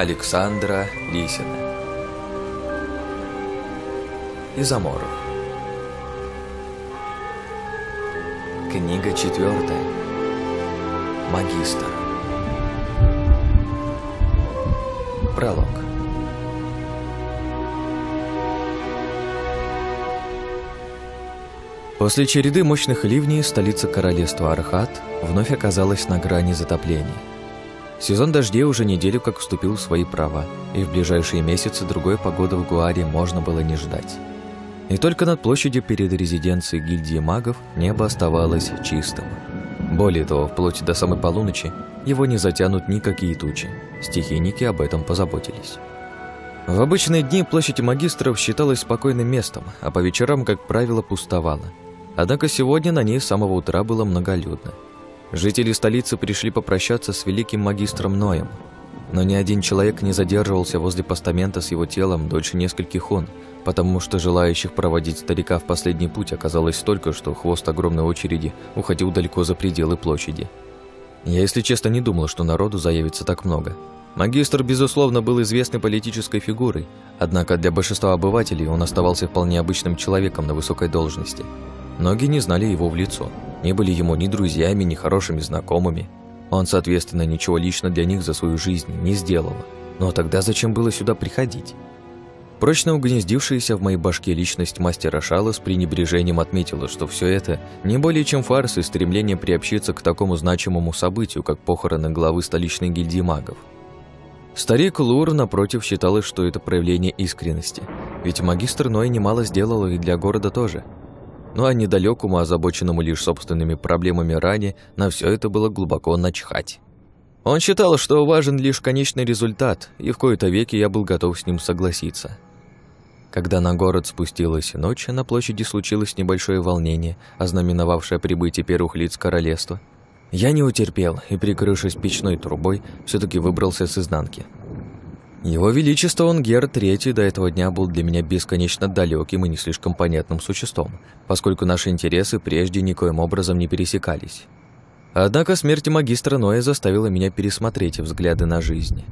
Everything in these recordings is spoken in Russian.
Александра Лисина Из Аморов Книга четвертая Магистр Пролог После череды мощных ливней столица королевства Архат вновь оказалась на грани затопления. Сезон дождей уже неделю как вступил в свои права, и в ближайшие месяцы другой погоды в Гуаре можно было не ждать. И только над площадью перед резиденцией гильдии магов небо оставалось чистым. Более того, вплоть до самой полуночи его не затянут никакие тучи. Стихийники об этом позаботились. В обычные дни площадь магистров считалась спокойным местом, а по вечерам, как правило, пустовала. Однако сегодня на ней с самого утра было многолюдно – Жители столицы пришли попрощаться с великим магистром Ноем, но ни один человек не задерживался возле постамента с его телом дольше нескольких он, потому что желающих проводить старика в последний путь оказалось столько, что хвост огромной очереди уходил далеко за пределы площади. Я, если честно, не думал, что народу заявится так много. Магистр, безусловно, был известной политической фигурой, однако для большинства обывателей он оставался вполне обычным человеком на высокой должности – Многие не знали его в лицо, не были ему ни друзьями, ни хорошими знакомыми. Он, соответственно, ничего лично для них за свою жизнь не сделал. Но ну а тогда зачем было сюда приходить? Прочно угнездившаяся в моей башке личность мастера Шала с пренебрежением отметила, что все это не более чем фарс и стремление приобщиться к такому значимому событию, как похороны главы столичной гильдии магов. Старик Лур, напротив, считал, что это проявление искренности, ведь магистр Ной немало сделал и для города тоже – ну а недалекому, озабоченному лишь собственными проблемами ранее, на все это было глубоко начхать. Он считал, что важен лишь конечный результат, и в кои-то веки я был готов с ним согласиться. Когда на город спустилась ночь, на площади случилось небольшое волнение, ознаменовавшее прибытие первых лиц королевства. Я не утерпел и, прикрывшись печной трубой, все таки выбрался с изнанки. Его Величество Онгер III до этого дня был для меня бесконечно далеким и не слишком понятным существом, поскольку наши интересы прежде никоим образом не пересекались. Однако смерть магистра Ноя заставила меня пересмотреть взгляды на жизнь.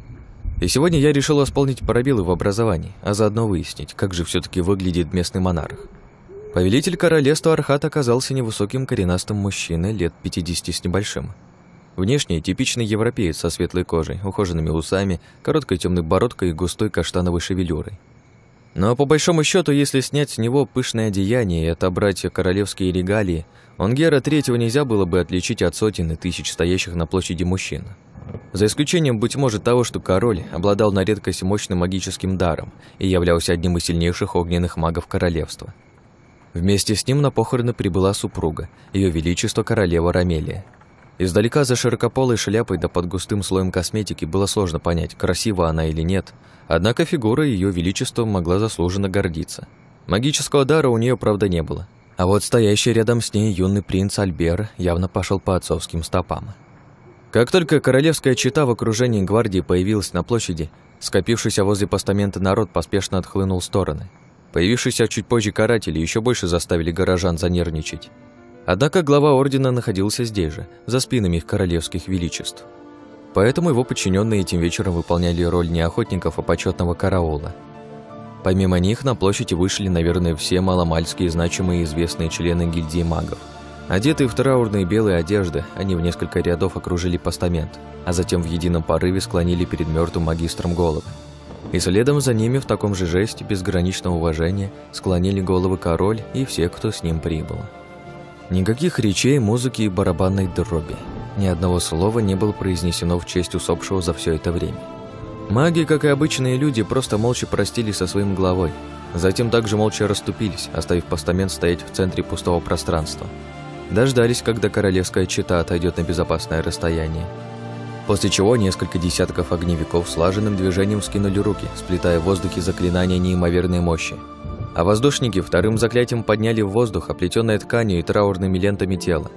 И сегодня я решил восполнить пробелы в образовании, а заодно выяснить, как же все таки выглядит местный монарх. Повелитель королевства Архат оказался невысоким коренастым мужчиной лет 50 с небольшим – Внешне типичный европеец со светлой кожей, ухоженными усами, короткой темной бородкой и густой каштановой шевелюрой. Но по большому счету, если снять с него пышное одеяние и отобрать королевские регалии, он Онгера Третьего нельзя было бы отличить от сотен и тысяч стоящих на площади мужчин. За исключением, быть может, того, что король обладал на редкость мощным магическим даром и являлся одним из сильнейших огненных магов королевства. Вместе с ним на похороны прибыла супруга, ее величество королева Рамелия – Издалека за широкополой шляпой да под густым слоем косметики было сложно понять, красива она или нет, однако фигура ее величества могла заслуженно гордиться. Магического дара у нее, правда, не было. А вот стоящий рядом с ней юный принц Альбер явно пошел по отцовским стопам. Как только королевская чита в окружении гвардии появилась на площади, скопившийся возле постамента народ поспешно отхлынул в стороны. Появившиеся чуть позже каратели еще больше заставили горожан занервничать. Однако глава ордена находился здесь же, за спинами их королевских величеств. Поэтому его подчиненные этим вечером выполняли роль не охотников, а почетного караула. Помимо них на площади вышли, наверное, все маломальские значимые и известные члены гильдии магов. Одетые в траурные белые одежды, они в несколько рядов окружили постамент, а затем в едином порыве склонили перед мертвым магистром головы. И следом за ними в таком же жесте безграничного уважения склонили головы король и все, кто с ним прибыл. Никаких речей, музыки и барабанной дроби. Ни одного слова не было произнесено в честь усопшего за все это время. Маги, как и обычные люди, просто молча простились со своим главой. Затем также молча расступились, оставив постамент стоять в центре пустого пространства. Дождались, когда королевская чита отойдет на безопасное расстояние. После чего несколько десятков огневиков слаженным движением скинули руки, сплетая в воздухе заклинания неимоверной мощи а воздушники вторым заклятием подняли в воздух оплетенное тканью и траурными лентами тела.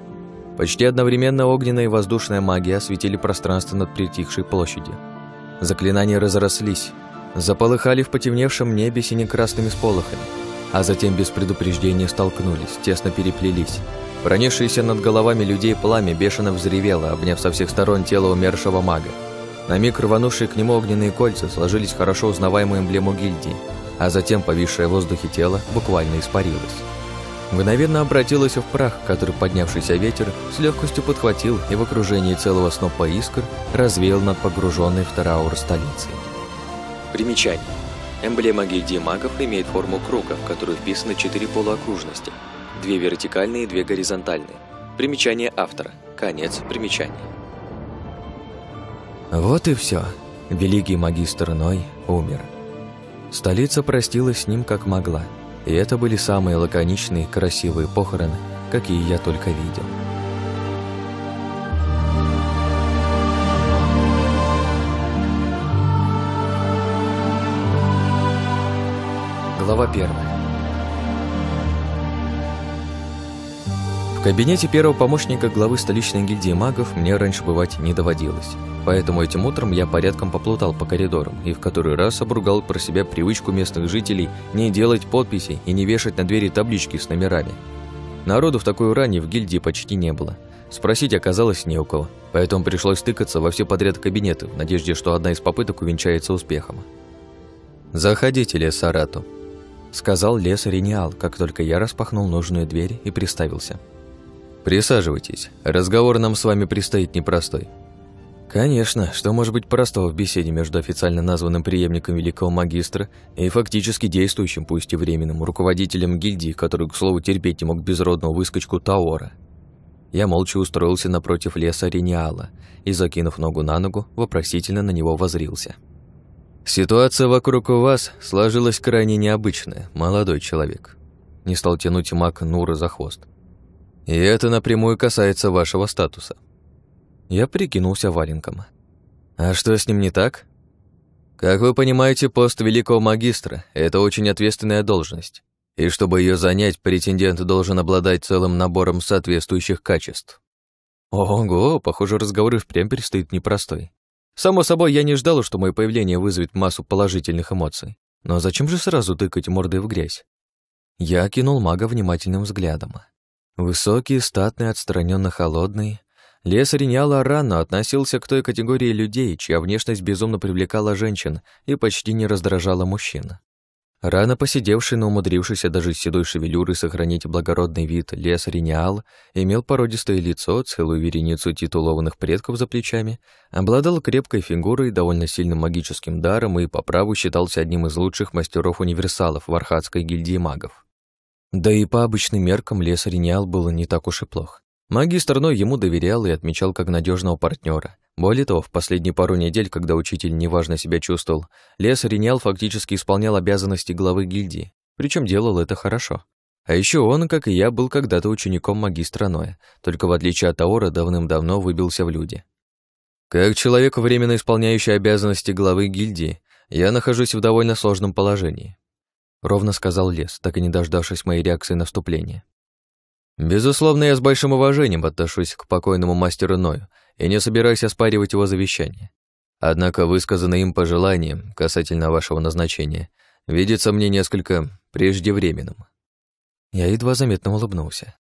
Почти одновременно огненная и воздушная магия осветили пространство над притихшей площадью. Заклинания разрослись, заполыхали в потемневшем небе сине-красными сполохами, а затем без предупреждения столкнулись, тесно переплелись. Пронесшееся над головами людей пламя бешено взревело, обняв со всех сторон тело умершего мага. На миг рванувшие к нему огненные кольца сложились хорошо узнаваемую эмблему гильдии – а затем повисшее в воздухе тело буквально испарилось. Мгновенно обратилось в прах, который поднявшийся ветер с легкостью подхватил и в окружении целого снопа искр развеял над погруженной в Тараур столицей. Примечание. Эмблема гильдии магов имеет форму круга, в которую вписаны четыре полуокружности, две вертикальные и две горизонтальные. Примечание автора. Конец примечания. Вот и все. Великий магистр Ной умер. Столица простилась с ним как могла, и это были самые лаконичные красивые похороны, какие я только видел. Глава первая. В кабинете первого помощника главы столичной гильдии магов мне раньше бывать не доводилось. Поэтому этим утром я порядком поплутал по коридорам и в который раз обругал про себя привычку местных жителей не делать подписей и не вешать на двери таблички с номерами. Народу в такой ране в гильдии почти не было. Спросить оказалось не у кого, поэтому пришлось тыкаться во все подряд кабинеты в надежде, что одна из попыток увенчается успехом. «Заходите, Лесарату», — сказал лес Рениал, как только я распахнул нужную дверь и приставился. «Присаживайтесь. Разговор нам с вами предстоит непростой». Конечно, что может быть простого в беседе между официально названным преемником великого магистра и фактически действующим, пусть и временным, руководителем гильдии, который, к слову, терпеть не мог безродного выскочку Таора. Я молча устроился напротив леса Рениала и, закинув ногу на ногу, вопросительно на него возрился. «Ситуация вокруг у вас сложилась крайне необычная, молодой человек». Не стал тянуть маг Нура за хвост. И это напрямую касается вашего статуса. Я прикинулся валенком. А что с ним не так? Как вы понимаете, пост великого магистра – это очень ответственная должность. И чтобы ее занять, претендент должен обладать целым набором соответствующих качеств. Ого, похоже, разговор и впрямь предстоит непростой. Само собой, я не ждал, что мое появление вызовет массу положительных эмоций. Но зачем же сразу тыкать мордой в грязь? Я кинул мага внимательным взглядом. Высокий, статный, отстраненно холодный, лес Риньяла рано относился к той категории людей, чья внешность безумно привлекала женщин и почти не раздражала мужчин. Рано посидевший, но умудрившийся даже с седой шевелюрой сохранить благородный вид лес Риниал, имел породистое лицо, целую вереницу титулованных предков за плечами, обладал крепкой фигурой, довольно сильным магическим даром и по праву считался одним из лучших мастеров-универсалов в Архатской гильдии магов. Да и по обычным меркам Лес Ниал был не так уж и плох. Магистр Ной ему доверял и отмечал как надежного партнера. Более того, в последние пару недель, когда учитель неважно себя чувствовал, Лес Ниал фактически исполнял обязанности главы гильдии, причем делал это хорошо. А еще он, как и я, был когда-то учеником магистра Ноя, только в отличие от Таора давным-давно выбился в люди. Как человек, временно исполняющий обязанности главы гильдии, я нахожусь в довольно сложном положении ровно сказал Лес, так и не дождавшись моей реакции на вступление. Безусловно, я с большим уважением отношусь к покойному мастеру Ною и не собираюсь оспаривать его завещание. Однако высказанные им пожелания касательно вашего назначения видится мне несколько преждевременным. Я едва заметно улыбнулся.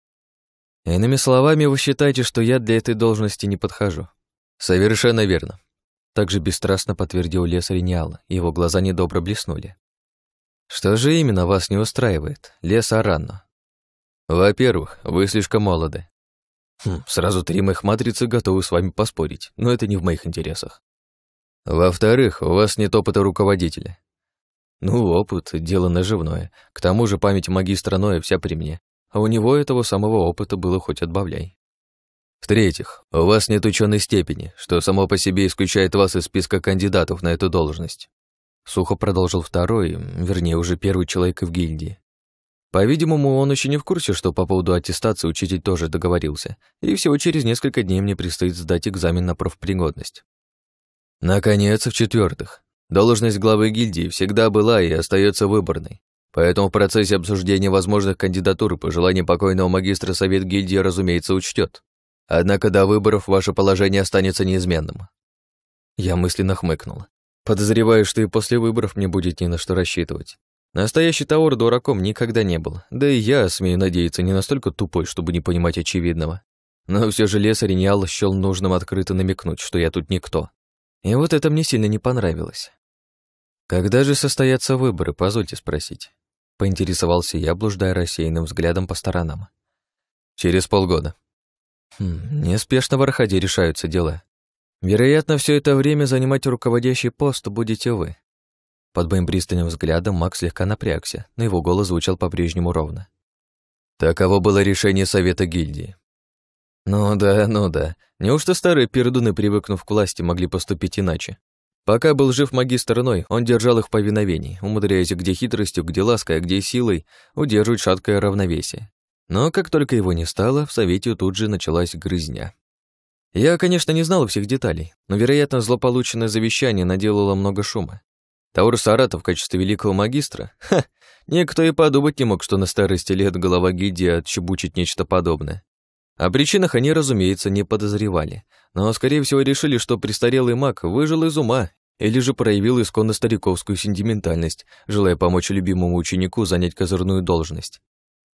Иными словами, вы считаете, что я для этой должности не подхожу? Совершенно верно. Также бесстрастно подтвердил лес Рениала, его глаза недобро блеснули. Что же именно вас не устраивает? Лес Арана. Во-первых, вы слишком молоды. Хм, сразу три моих матрицы готовы с вами поспорить, но это не в моих интересах. Во-вторых, у вас нет опыта руководителя. Ну, опыт — дело наживное. К тому же память магистра Ноя вся при мне, а у него этого самого опыта было хоть отбавляй. В-третьих, у вас нет ученой степени, что само по себе исключает вас из списка кандидатов на эту должность. Сухо продолжил второй, вернее, уже первый человек в гильдии. По-видимому, он еще не в курсе, что по поводу аттестации учитель тоже договорился, и всего через несколько дней мне предстоит сдать экзамен на профпригодность. Наконец, в-четвертых, должность главы гильдии всегда была и остается выборной, поэтому в процессе обсуждения возможных кандидатур пожелания покойного магистра Совет гильдии, разумеется, учтет. Однако до выборов ваше положение останется неизменным. Я мысленно хмыкнула. Подозреваю, что и после выборов мне будет ни на что рассчитывать. Настоящий Таур дураком никогда не был, да и я, смею надеяться, не настолько тупой, чтобы не понимать очевидного. Но все же лесарь Ниал счёл нужным открыто намекнуть, что я тут никто. И вот это мне сильно не понравилось. «Когда же состоятся выборы, позвольте спросить?» Поинтересовался я, блуждая рассеянным взглядом по сторонам. «Через полгода». Хм, неспешно в Архаде решаются дела. Вероятно, все это время занимать руководящий пост будете вы. Под моим пристальным взглядом Макс слегка напрягся, но его голос звучал по-прежнему ровно. Таково было решение Совета гильдии. Ну да, ну да. Неужто старые пердуны, привыкнув к власти, могли поступить иначе? Пока был жив магистр Ной, он держал их в повиновении, умудряясь где хитростью, где лаской, а где силой удерживать шаткое равновесие. Но как только его не стало, в Совете тут же началась грызня. Я, конечно, не знал всех деталей, но, вероятно, злополученное завещание наделало много шума. Таур Сарата в качестве великого магистра? Ха! Никто и подумать не мог, что на старости лет голова гильдии отчебучит нечто подобное. О причинах они, разумеется, не подозревали, но, скорее всего, решили, что престарелый маг выжил из ума или же проявил исконно стариковскую сентиментальность, желая помочь любимому ученику занять козырную должность.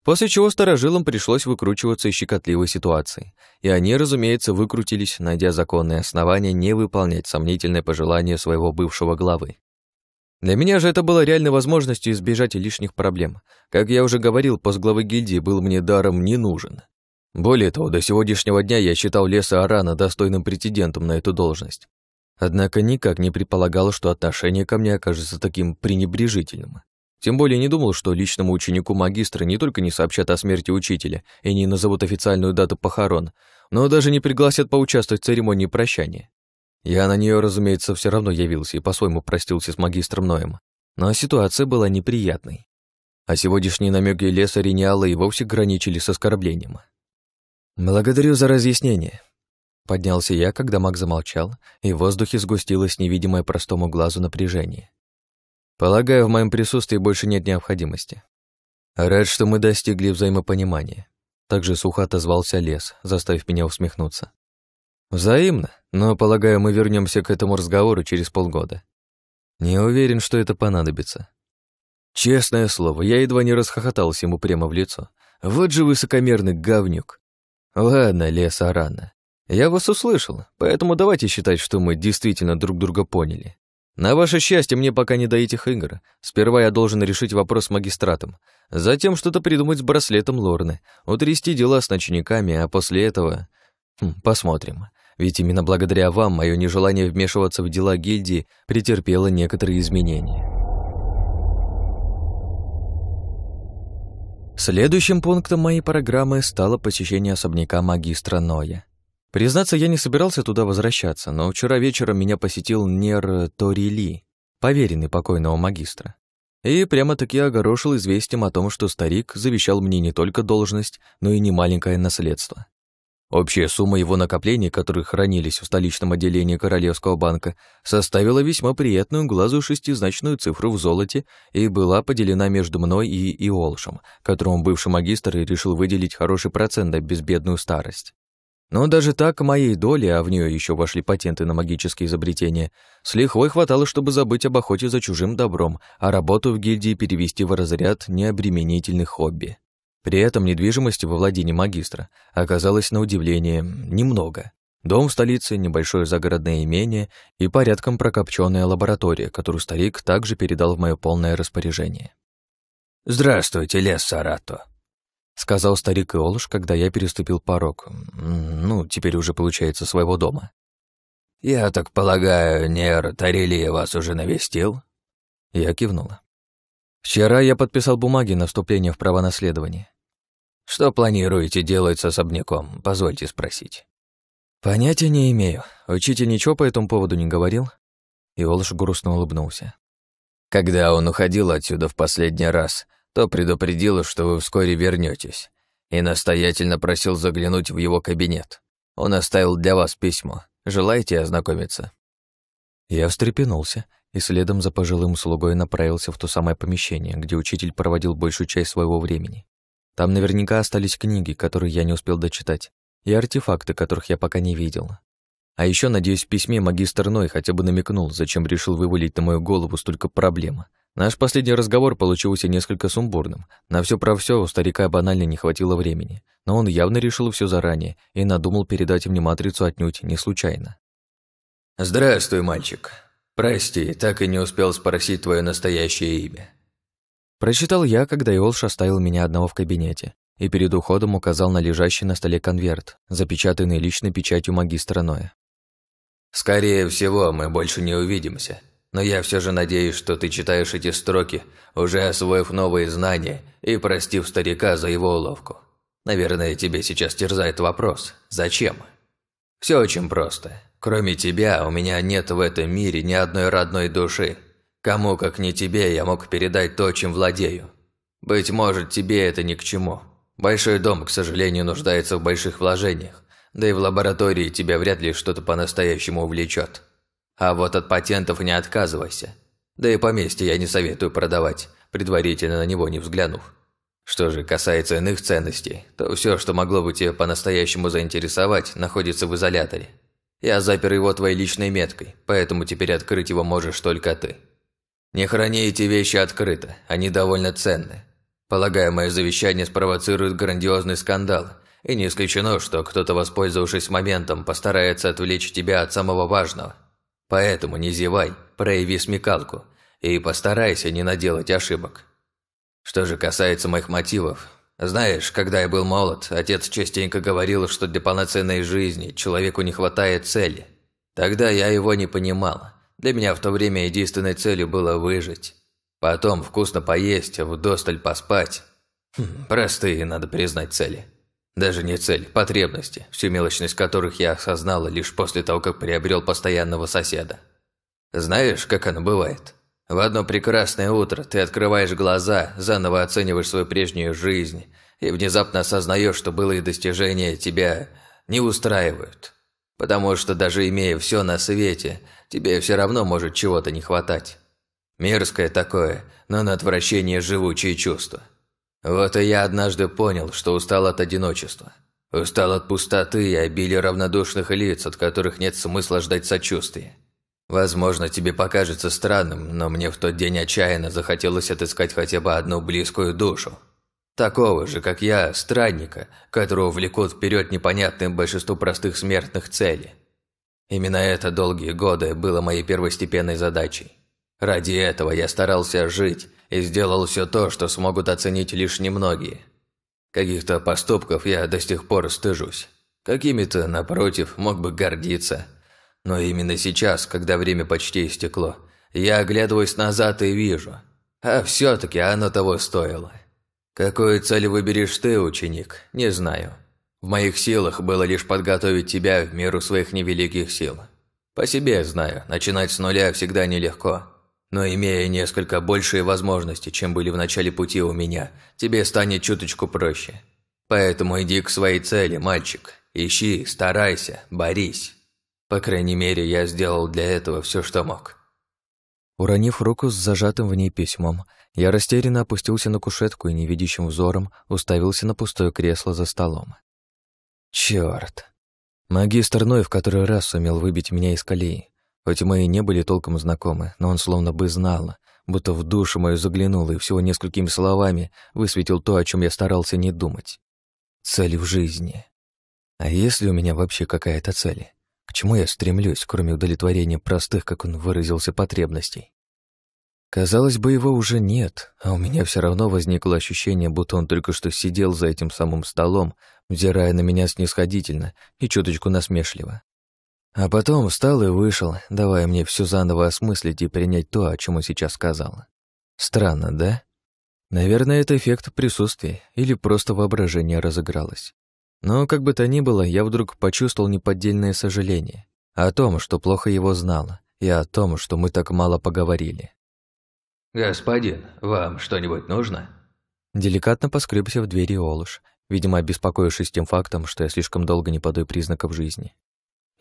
После чего старожилам пришлось выкручиваться из щекотливой ситуации, и они, разумеется, выкрутились, найдя законное основание не выполнять сомнительное пожелание своего бывшего главы. Для меня же это было реальной возможностью избежать лишних проблем. Как я уже говорил, пост главы гильдии был мне даром не нужен. Более того, до сегодняшнего дня я считал Леса Арана достойным претендентом на эту должность. Однако никак не предполагал, что отношение ко мне окажется таким пренебрежительным. Тем более не думал, что личному ученику магистра не только не сообщат о смерти учителя и не назовут официальную дату похорон, но даже не пригласят поучаствовать в церемонии прощания. Я на нее, разумеется, все равно явился и по-своему простился с магистром Ноем, но ситуация была неприятной. А сегодняшние намеки леса Риниала и вовсе граничили с оскорблением. «Благодарю за разъяснение», — поднялся я, когда маг замолчал, и в воздухе сгустилось невидимое простому глазу напряжение. Полагаю, в моем присутствии больше нет необходимости. Рад, что мы достигли взаимопонимания. Также сухо отозвался лес, заставив меня усмехнуться. Взаимно, но, полагаю, мы вернемся к этому разговору через полгода. Не уверен, что это понадобится. Честное слово, я едва не расхохотался ему прямо в лицо. Вот же высокомерный говнюк. Ладно, лес Арана. Я вас услышал, поэтому давайте считать, что мы действительно друг друга поняли. На ваше счастье, мне пока не до этих игр. Сперва я должен решить вопрос с магистратом, затем что-то придумать с браслетом Лорны, утрясти дела с ночниками, а после этого... Хм, посмотрим. Ведь именно благодаря вам мое нежелание вмешиваться в дела гильдии претерпело некоторые изменения. Следующим пунктом моей программы стало посещение особняка магистра Ноя. Признаться, я не собирался туда возвращаться, но вчера вечером меня посетил Нер Ли, поверенный покойного магистра. И прямо-таки огорошил известием о том, что старик завещал мне не только должность, но и немаленькое наследство. Общая сумма его накоплений, которые хранились в столичном отделении Королевского банка, составила весьма приятную глазу шестизначную цифру в золоте и была поделена между мной и Иолшем, которому бывший магистр решил выделить хороший процент на безбедную старость. Но даже так моей доли, а в нее еще вошли патенты на магические изобретения, с лихвой хватало, чтобы забыть об охоте за чужим добром, а работу в гильдии перевести в разряд необременительных хобби. При этом недвижимости во владении магистра оказалось, на удивление, немного. Дом в столице, небольшое загородное имение и порядком прокопченная лаборатория, которую старик также передал в мое полное распоряжение. «Здравствуйте, лес Сарато», сказал старик Иолуш, когда я переступил порог. Ну, теперь уже получается своего дома. Я так полагаю, Нер Тарелия вас уже навестил? Я кивнула. Вчера я подписал бумаги на вступление в право наследования. Что планируете делать с особняком? Позвольте спросить. Понятия не имею. Учитель ничего по этому поводу не говорил. Иолуш грустно улыбнулся. Когда он уходил отсюда в последний раз, то предупредил, что вы вскоре вернетесь, и настоятельно просил заглянуть в его кабинет. Он оставил для вас письмо. Желаете ознакомиться?» Я встрепенулся и следом за пожилым слугой направился в то самое помещение, где учитель проводил большую часть своего времени. Там наверняка остались книги, которые я не успел дочитать, и артефакты, которых я пока не видел. А еще, надеюсь, в письме магистр Ной хотя бы намекнул, зачем решил вывалить на мою голову столько проблем. Наш последний разговор получился несколько сумбурным. На все про все у старика банально не хватило времени, но он явно решил все заранее и надумал передать мне матрицу отнюдь не случайно. «Здравствуй, мальчик. Прости, так и не успел спросить твое настоящее имя». Прочитал я, когда Иолш оставил меня одного в кабинете и перед уходом указал на лежащий на столе конверт, запечатанный личной печатью магистра Ноя. «Скорее всего, мы больше не увидимся», но я все же надеюсь, что ты читаешь эти строки, уже освоив новые знания и простив старика за его уловку. Наверное, тебе сейчас терзает вопрос «Зачем?». Все очень просто. Кроме тебя, у меня нет в этом мире ни одной родной души. Кому, как не тебе, я мог передать то, чем владею. Быть может, тебе это ни к чему. Большой дом, к сожалению, нуждается в больших вложениях, да и в лаборатории тебя вряд ли что-то по-настоящему увлечет. А вот от патентов не отказывайся. Да и поместье я не советую продавать, предварительно на него не взглянув. Что же касается иных ценностей, то все, что могло бы тебя по-настоящему заинтересовать, находится в изоляторе. Я запер его твоей личной меткой, поэтому теперь открыть его можешь только ты. Не храни эти вещи открыто, они довольно ценны. Полагаю, мое завещание спровоцирует грандиозный скандал, и не исключено, что кто-то, воспользовавшись моментом, постарается отвлечь тебя от самого важного. Поэтому не зевай, прояви смекалку и постарайся не наделать ошибок. Что же касается моих мотивов, знаешь, когда я был молод, отец частенько говорил, что для полноценной жизни человеку не хватает цели. Тогда я его не понимал. Для меня в то время единственной целью было выжить. Потом вкусно поесть, вдосталь поспать. Хм, простые, надо признать, цели. Даже не цель, потребности, всю мелочность которых я осознала лишь после того, как приобрел постоянного соседа. Знаешь, как оно бывает? В одно прекрасное утро ты открываешь глаза, заново оцениваешь свою прежнюю жизнь и внезапно осознаешь, что былые достижения тебя не устраивают. Потому что даже имея все на свете, тебе все равно может чего-то не хватать. Мерзкое такое, но на отвращение живучее чувство. Вот и я однажды понял, что устал от одиночества. Устал от пустоты и обилия равнодушных лиц, от которых нет смысла ждать сочувствия. Возможно, тебе покажется странным, но мне в тот день отчаянно захотелось отыскать хотя бы одну близкую душу. Такого же, как я, странника, которого влекут вперед непонятным большинству простых смертных целей. Именно это долгие годы было моей первостепенной задачей. Ради этого я старался жить и сделал все то, что смогут оценить лишь немногие. Каких-то поступков я до сих пор стыжусь. Какими-то, напротив, мог бы гордиться. Но именно сейчас, когда время почти истекло, я оглядываюсь назад и вижу. А все-таки оно того стоило. Какую цель выберешь ты, ученик, не знаю. В моих силах было лишь подготовить тебя в меру своих невеликих сил. По себе знаю, начинать с нуля всегда нелегко. Но имея несколько большие возможности, чем были в начале пути у меня, тебе станет чуточку проще. Поэтому иди к своей цели, мальчик. Ищи, старайся, борись. По крайней мере, я сделал для этого все, что мог». Уронив руку с зажатым в ней письмом, я растерянно опустился на кушетку и невидящим взором уставился на пустое кресло за столом. Черт! Магистр Ной в который раз сумел выбить меня из колеи. Хоть мы и не были толком знакомы, но он словно бы знал, будто в душу мою заглянул и всего несколькими словами высветил то, о чем я старался не думать. Цель в жизни. А если у меня вообще какая-то цель? К чему я стремлюсь, кроме удовлетворения простых, как он выразился, потребностей? Казалось бы, его уже нет, а у меня все равно возникло ощущение, будто он только что сидел за этим самым столом, взирая на меня снисходительно и чуточку насмешливо. А потом встал и вышел, давая мне все заново осмыслить и принять то, о чем он сейчас сказал. Странно, да? Наверное, это эффект присутствия или просто воображение разыгралось. Но, как бы то ни было, я вдруг почувствовал неподдельное сожаление о том, что плохо его знала, и о том, что мы так мало поговорили. «Господин, вам что-нибудь нужно?» Деликатно поскребся в двери Олуш, видимо, обеспокоившись тем фактом, что я слишком долго не подаю признаков жизни.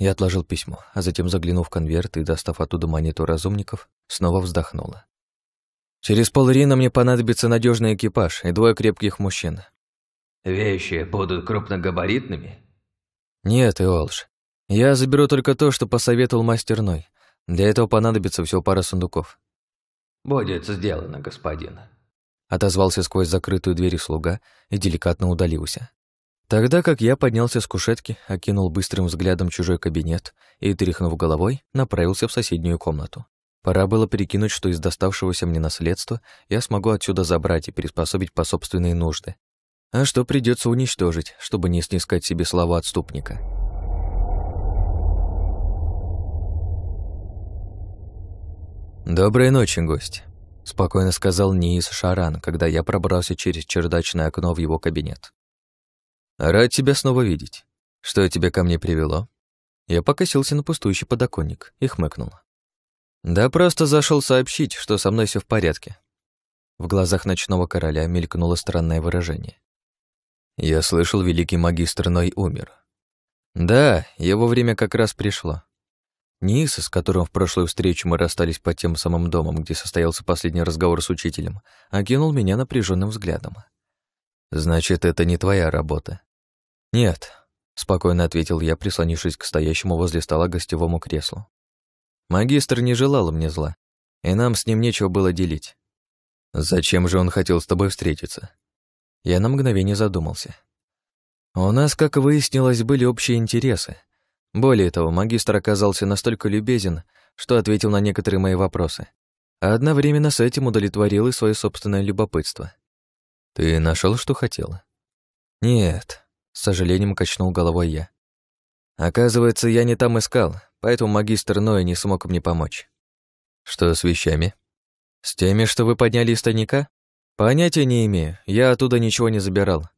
Я отложил письмо, а затем, заглянув в конверт и достав оттуда монету разумников, снова вздохнула. «Через пол Рина мне понадобится надежный экипаж и двое крепких мужчин». «Вещи будут крупногабаритными?» «Нет, Иолж. Я заберу только то, что посоветовал мастерной. Для этого понадобится всего пара сундуков». «Будет сделано, господин», — отозвался сквозь закрытую дверь слуга и деликатно удалился. Тогда как я поднялся с кушетки, окинул быстрым взглядом чужой кабинет и, тряхнув головой, направился в соседнюю комнату. Пора было перекинуть, что из доставшегося мне наследства я смогу отсюда забрать и приспособить по собственные нужды. А что придется уничтожить, чтобы не снискать себе слова отступника? «Доброй ночи, гость», — спокойно сказал Нис Шаран, когда я пробрался через чердачное окно в его кабинет. «Рад тебя снова видеть. Что тебя ко мне привело?» Я покосился на пустующий подоконник и хмыкнул. «Да просто зашел сообщить, что со мной все в порядке». В глазах ночного короля мелькнуло странное выражение. «Я слышал, великий магистр Ной умер». «Да, его время как раз пришло». Ниса, с которым в прошлую встречу мы расстались под тем самым домом, где состоялся последний разговор с учителем, окинул меня напряженным взглядом. «Значит, это не твоя работа», «Нет», — спокойно ответил я, прислонившись к стоящему возле стола гостевому креслу. «Магистр не желал мне зла, и нам с ним нечего было делить». «Зачем же он хотел с тобой встретиться?» Я на мгновение задумался. «У нас, как выяснилось, были общие интересы. Более того, магистр оказался настолько любезен, что ответил на некоторые мои вопросы, а одновременно с этим удовлетворил и свое собственное любопытство». «Ты нашел, что хотела?» «Нет», с сожалением качнул головой я. Оказывается, я не там искал, поэтому магистр Ноя не смог мне помочь. Что с вещами? С теми, что вы подняли из тайника? Понятия не имею, я оттуда ничего не забирал.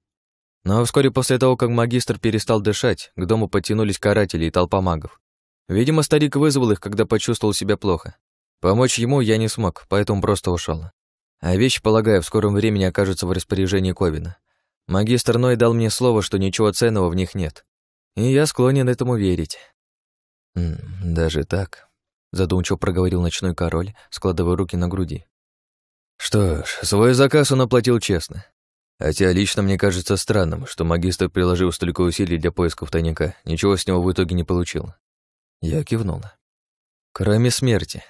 Но вскоре после того, как магистр перестал дышать, к дому подтянулись каратели и толпа магов. Видимо, старик вызвал их, когда почувствовал себя плохо. Помочь ему я не смог, поэтому просто ушел. А вещи, полагаю, в скором времени окажутся в распоряжении Ковина. Магистр Ной дал мне слово, что ничего ценного в них нет. И я склонен этому верить. «Даже так?» — задумчиво проговорил ночной король, складывая руки на груди. «Что ж, свой заказ он оплатил честно. Хотя лично мне кажется странным, что магистр приложил столько усилий для поисков тайника, ничего с него в итоге не получил». Я кивнула. «Кроме смерти.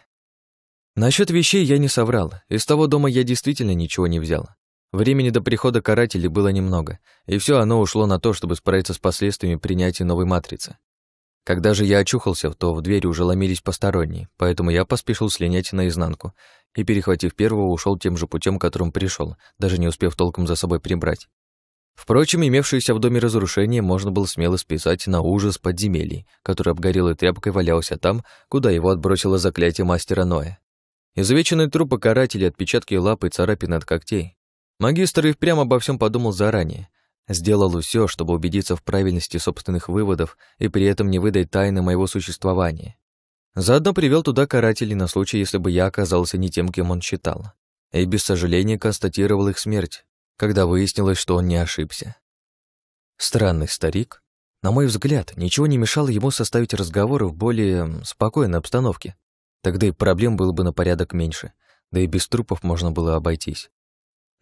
Насчет вещей я не соврал. Из того дома я действительно ничего не взял. Времени до прихода карателей было немного, и все оно ушло на то, чтобы справиться с последствиями принятия новой матрицы. Когда же я очухался, то в двери уже ломились посторонние, поэтому я поспешил слинять наизнанку и, перехватив первого, ушел тем же путем, которым пришел, даже не успев толком за собой прибрать. Впрочем, имевшиеся в доме разрушение можно было смело списать на ужас подземелий, который обгорелой тряпкой валялся там, куда его отбросило заклятие мастера Ноя. Изувеченные трупы карателей, отпечатки лап и царапины от когтей Магистр и впрямь обо всем подумал заранее. Сделал все, чтобы убедиться в правильности собственных выводов и при этом не выдать тайны моего существования. Заодно привел туда карателей на случай, если бы я оказался не тем, кем он считал. И без сожаления констатировал их смерть, когда выяснилось, что он не ошибся. Странный старик. На мой взгляд, ничего не мешало ему составить разговоры в более спокойной обстановке. Тогда и проблем было бы на порядок меньше, да и без трупов можно было обойтись.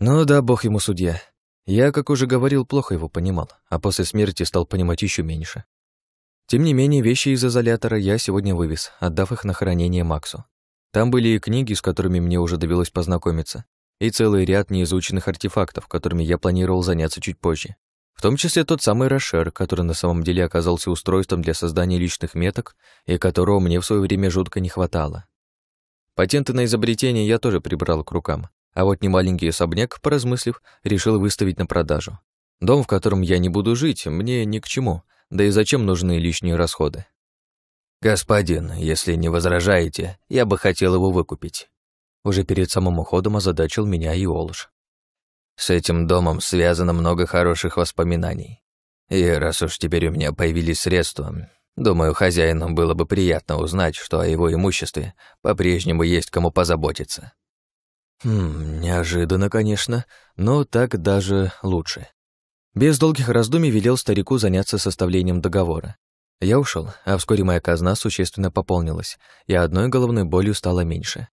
Ну да, бог ему судья. Я, как уже говорил, плохо его понимал, а после смерти стал понимать еще меньше. Тем не менее, вещи из изолятора я сегодня вывез, отдав их на хранение Максу. Там были и книги, с которыми мне уже довелось познакомиться, и целый ряд неизученных артефактов, которыми я планировал заняться чуть позже. В том числе тот самый Рошер, который на самом деле оказался устройством для создания личных меток и которого мне в свое время жутко не хватало. Патенты на изобретение я тоже прибрал к рукам, а вот немаленький особняк, поразмыслив, решил выставить на продажу. Дом, в котором я не буду жить, мне ни к чему, да и зачем нужны лишние расходы. «Господин, если не возражаете, я бы хотел его выкупить». Уже перед самым уходом озадачил меня и Олж. «С этим домом связано много хороших воспоминаний. И раз уж теперь у меня появились средства, думаю, хозяину было бы приятно узнать, что о его имуществе по-прежнему есть кому позаботиться. Хм, неожиданно, конечно, но так даже лучше. Без долгих раздумий велел старику заняться составлением договора. Я ушел, а вскоре моя казна существенно пополнилась, и одной головной болью стало меньше.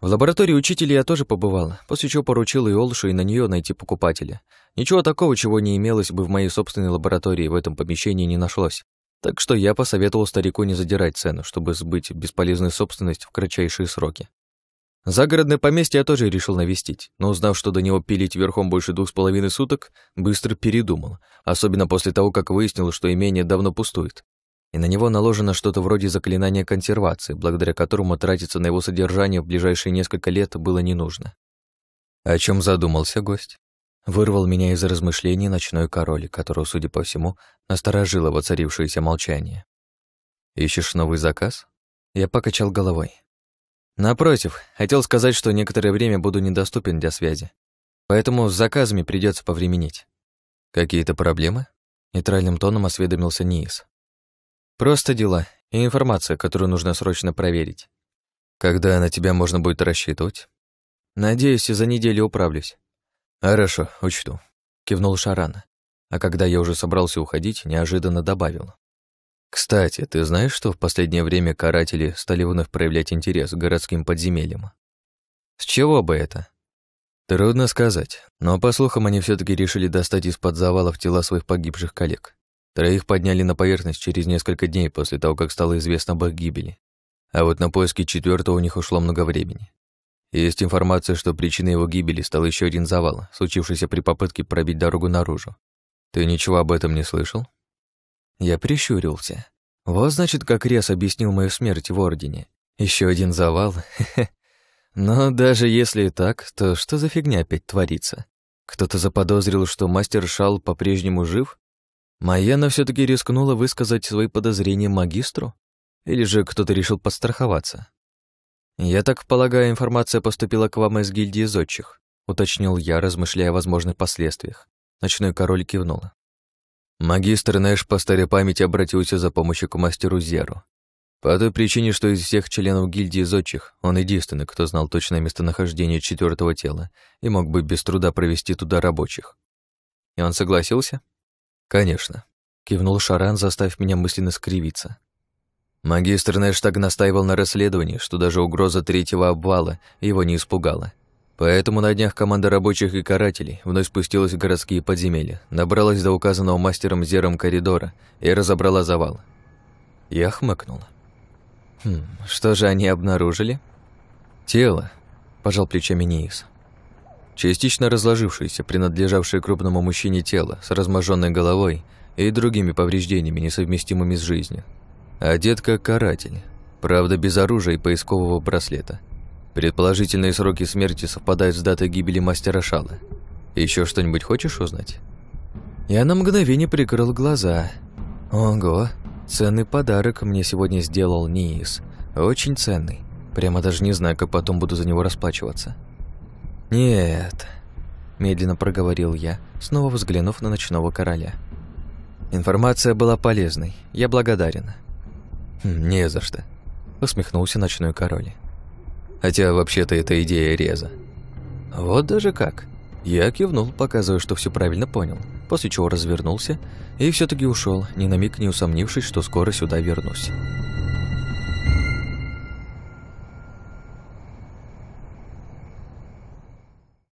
В лаборатории учителя я тоже побывал, после чего поручил Иолшу и на нее найти покупателя. Ничего такого, чего не имелось бы в моей собственной лаборатории, в этом помещении не нашлось. Так что я посоветовал старику не задирать цену, чтобы сбыть бесполезную собственность в кратчайшие сроки. Загородное поместье я тоже решил навестить, но узнав, что до него пилить верхом больше двух с половиной суток, быстро передумал, особенно после того, как выяснил, что имение давно пустует, и на него наложено что-то вроде заклинания консервации, благодаря которому тратиться на его содержание в ближайшие несколько лет было не нужно. О чем задумался гость? Вырвал меня из размышлений ночной король, которого, судя по всему, насторожило воцарившееся молчание. «Ищешь новый заказ?» Я покачал головой. Напротив, хотел сказать, что некоторое время буду недоступен для связи. Поэтому с заказами придется повременить. Какие-то проблемы? Нейтральным тоном осведомился Ниис. Просто дела и информация, которую нужно срочно проверить. Когда на тебя можно будет рассчитывать? Надеюсь, за неделю управлюсь. Хорошо, учту. Кивнул Шарана. А когда я уже собрался уходить, неожиданно добавил. Кстати, ты знаешь, что в последнее время каратели стали вновь проявлять интерес к городским подземельям? С чего бы это? Трудно сказать, но по слухам они все таки решили достать из-под завалов тела своих погибших коллег. Троих подняли на поверхность через несколько дней после того, как стало известно об их гибели. А вот на поиски четвертого у них ушло много времени. Есть информация, что причиной его гибели стал еще один завал, случившийся при попытке пробить дорогу наружу. Ты ничего об этом не слышал? Я прищурился. Вот значит, как Рес объяснил мою смерть в Ордене. Еще один завал. Но даже если и так, то что за фигня опять творится? Кто-то заподозрил, что мастер Шал по-прежнему жив? Майена все таки рискнула высказать свои подозрения магистру? Или же кто-то решил подстраховаться? «Я так полагаю, информация поступила к вам из гильдии зодчих», уточнил я, размышляя о возможных последствиях. Ночной король кивнул. Магистр Нэш по старой памяти обратился за помощью к мастеру Зеру. По той причине, что из всех членов гильдии зодчих он единственный, кто знал точное местонахождение четвертого тела и мог бы без труда провести туда рабочих. И он согласился? Конечно. Кивнул Шаран, заставив меня мысленно скривиться. Магистр Нэш так настаивал на расследовании, что даже угроза третьего обвала его не испугала. Поэтому на днях команда рабочих и карателей вновь спустилась в городские подземелья, набралась до указанного мастером зером коридора и разобрала завал. Я хмыкнула. «Хм, что же они обнаружили?» «Тело», – пожал плечами Ниис. Частично разложившееся, принадлежавшее крупному мужчине тело с разможенной головой и другими повреждениями, несовместимыми с жизнью. Одет а как каратель, правда без оружия и поискового браслета – Предположительные сроки смерти совпадают с датой гибели мастера Шала. Еще что-нибудь хочешь узнать? Я на мгновение прикрыл глаза. Ого, ценный подарок мне сегодня сделал Ниис. Очень ценный. Прямо даже не знаю, как потом буду за него расплачиваться. Нет, медленно проговорил я, снова взглянув на ночного короля. Информация была полезной. Я благодарен. Хм, «Не за что», — усмехнулся ночной король. Хотя вообще-то это идея Реза. Вот даже как. Я кивнул, показывая, что все правильно понял, после чего развернулся и все таки ушел, ни на миг не усомнившись, что скоро сюда вернусь.